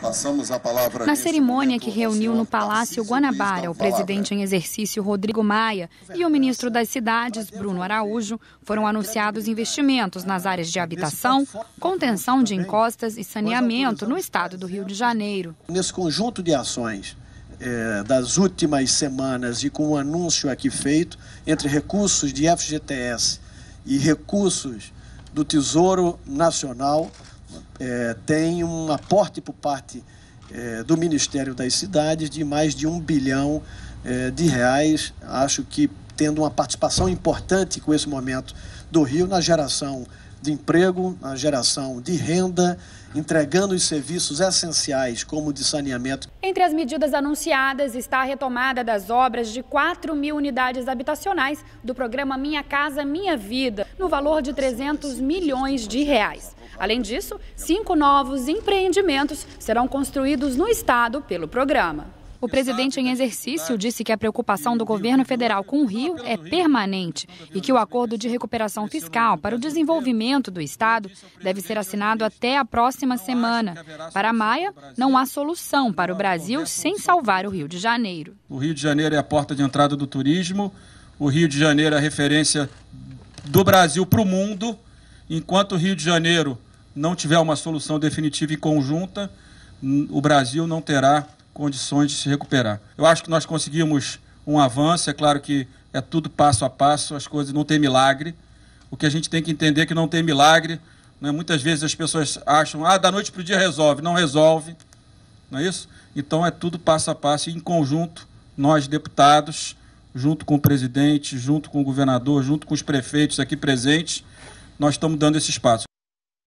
Passamos a palavra Na cerimônia que reuniu no Palácio Guanabara o presidente em exercício Rodrigo Maia e o ministro das Cidades Bruno Araújo, foram anunciados investimentos nas áreas de habitação, contenção de encostas e saneamento no estado do Rio de Janeiro. Nesse conjunto de ações eh, das últimas semanas e com o anúncio aqui feito, entre recursos de FGTS e recursos do Tesouro Nacional, é, tem um aporte por parte é, do Ministério das Cidades de mais de um bilhão é, de reais. Acho que tendo uma participação importante com esse momento do Rio na geração de emprego, a geração de renda, entregando os serviços essenciais, como o de saneamento. Entre as medidas anunciadas está a retomada das obras de 4 mil unidades habitacionais do programa Minha Casa Minha Vida, no valor de 300 milhões de reais. Além disso, cinco novos empreendimentos serão construídos no estado pelo programa. O presidente em exercício disse que a preocupação do governo federal com o Rio é permanente e que o acordo de recuperação fiscal para o desenvolvimento do Estado deve ser assinado até a próxima semana. Para Maia, não há solução para o Brasil sem salvar o Rio de Janeiro. O Rio de Janeiro é a porta de entrada do turismo, o Rio de Janeiro é a referência do Brasil para o mundo. Enquanto o Rio de Janeiro não tiver uma solução definitiva e conjunta, o Brasil não terá condições de se recuperar. Eu acho que nós conseguimos um avanço, é claro que é tudo passo a passo, as coisas não tem milagre. O que a gente tem que entender é que não tem milagre. Né? Muitas vezes as pessoas acham, ah, da noite para o dia resolve. Não resolve, não é isso? Então é tudo passo a passo e em conjunto, nós deputados, junto com o presidente, junto com o governador, junto com os prefeitos aqui presentes, nós estamos dando esse espaço.